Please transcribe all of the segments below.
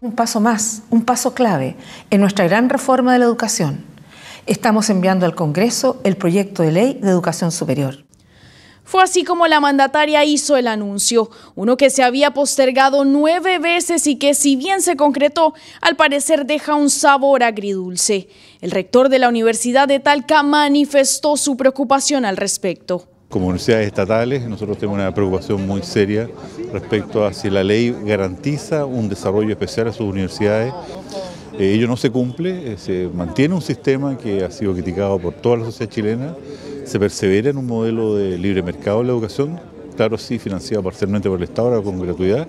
Un paso más, un paso clave en nuestra gran reforma de la educación. Estamos enviando al Congreso el proyecto de ley de educación superior. Fue así como la mandataria hizo el anuncio, uno que se había postergado nueve veces y que si bien se concretó, al parecer deja un sabor agridulce. El rector de la Universidad de Talca manifestó su preocupación al respecto como universidades estatales, nosotros tenemos una preocupación muy seria respecto a si la ley garantiza un desarrollo especial a sus universidades. Eh, ello no se cumple, eh, se mantiene un sistema que ha sido criticado por toda la sociedad chilena, se persevera en un modelo de libre mercado de la educación, claro sí, financiado parcialmente por el Estado, ahora con gratuidad.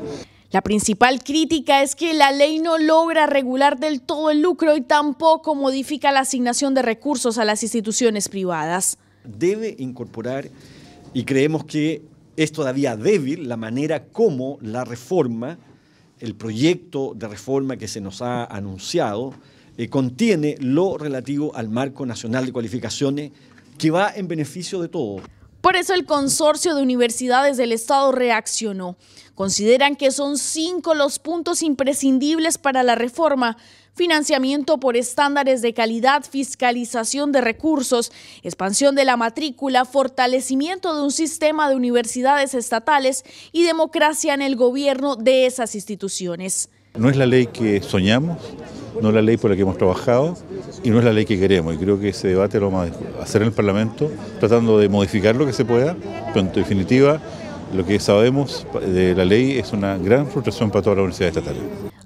La principal crítica es que la ley no logra regular del todo el lucro y tampoco modifica la asignación de recursos a las instituciones privadas. Debe incorporar y creemos que es todavía débil la manera como la reforma, el proyecto de reforma que se nos ha anunciado, eh, contiene lo relativo al marco nacional de cualificaciones que va en beneficio de todos. Por eso el consorcio de universidades del Estado reaccionó. Consideran que son cinco los puntos imprescindibles para la reforma, financiamiento por estándares de calidad, fiscalización de recursos, expansión de la matrícula, fortalecimiento de un sistema de universidades estatales y democracia en el gobierno de esas instituciones. No es la ley que soñamos, no es la ley por la que hemos trabajado, y no es la ley que queremos. Y creo que ese debate lo vamos a hacer en el Parlamento, tratando de modificar lo que se pueda, pero en definitiva lo que sabemos de la ley es una gran frustración para toda la universidad estatal.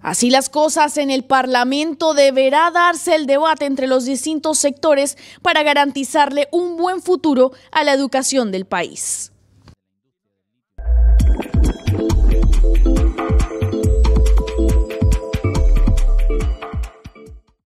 Así las cosas, en el Parlamento deberá darse el debate entre los distintos sectores para garantizarle un buen futuro a la educación del país.